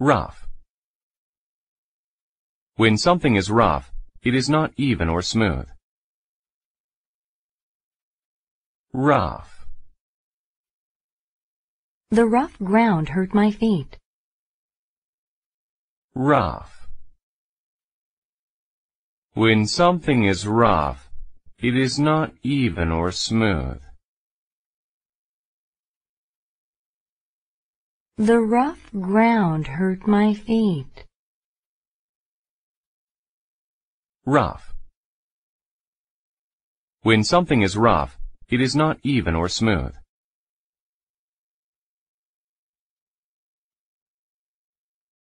Rough. When something is rough, it is not even or smooth. Rough. The rough ground hurt my feet. Rough. When something is rough, it is not even or smooth. The rough ground hurt my feet. Rough. When something is rough, it is not even or smooth.